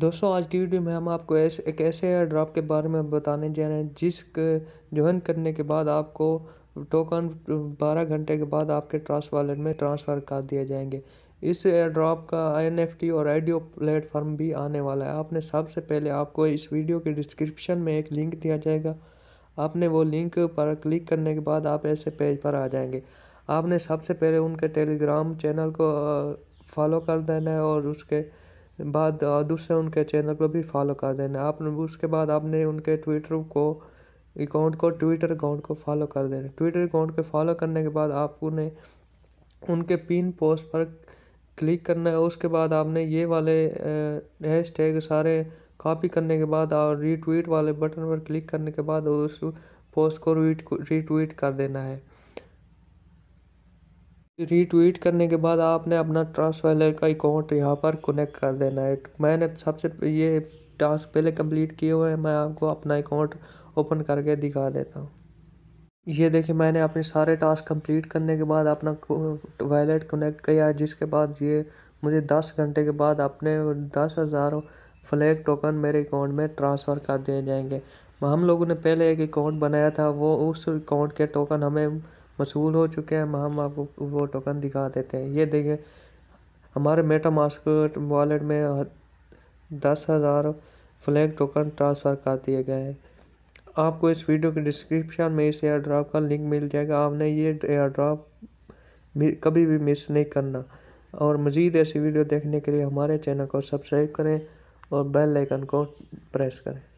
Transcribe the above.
दोस्तों आज की वीडियो में हम आपको ऐसे एक ऐसे एयर ड्रॉप के बारे में बताने जा रहे हैं जिस ज्वाइन करने के बाद आपको टोकन 12 घंटे के बाद आपके ट्रांस वॉलेट में ट्रांसफ़र कर दिए जाएंगे इस एयर ड्रॉप का आई और आईडीओ प्लेटफॉर्म भी आने वाला है आपने सबसे पहले आपको इस वीडियो के डिस्क्रिप्शन में एक लिंक दिया जाएगा आपने वो लिंक पर क्लिक करने के बाद आप ऐसे पेज पर आ जाएंगे आपने सबसे पहले उनके टेलीग्राम चैनल को फॉलो कर देना है और उसके बाद दूसरे उनके चैनल को भी फॉलो कर देना आप उसके बाद आपने उनके ट्विटर को अकाउंट को ट्विटर अकाउंट को फॉलो कर देना ट्विटर अकाउंट को फॉलो करने के बाद आप उन्हें उनके पिन पोस्ट पर क्लिक करना है उसके बाद आपने ये वाले हैशटैग सारे कॉपी करने के बाद और रीट्वीट वाले बटन पर क्लिक करने के बाद उस पोस्ट को रीट रीट्वीट कर देना है रीट्वीट करने के बाद आपने अपना ट्रस्ट वैलेट का अकाउंट यहाँ पर कनेक्ट कर देना है मैंने सबसे ये टास्क पहले कंप्लीट किए हुए हैं मैं आपको अपना अकाउंट ओपन करके दिखा देता हूँ ये देखिए मैंने अपने सारे टास्क कंप्लीट करने के बाद अपना वैलेट कनेक्ट किया है जिसके बाद ये मुझे दस घंटे के बाद अपने दस हज़ार फ्लैग टोकन मेरे अकाउंट में ट्रांसफ़र कर दिए जाएंगे हम लोगों ने पहले एक अकाउंट बनाया था वो उस अकाउंट के टोकन हमें वसूल हो चुके हैं हम आपको वो टोकन दिखा देते हैं ये देखिए हमारे मेटा मास्क वॉलेट में दस हज़ार फ्लैग टोकन ट्रांसफ़र कर दिए गए हैं आपको इस वीडियो के डिस्क्रिप्शन में इस एयर ड्राप का लिंक मिल जाएगा आपने ये एयर ड्राप भी कभी भी मिस नहीं करना और मज़ीद ऐसी वीडियो देखने के लिए हमारे चैनल को सब्सक्राइब करें और बेल आइकन को प्रेस करें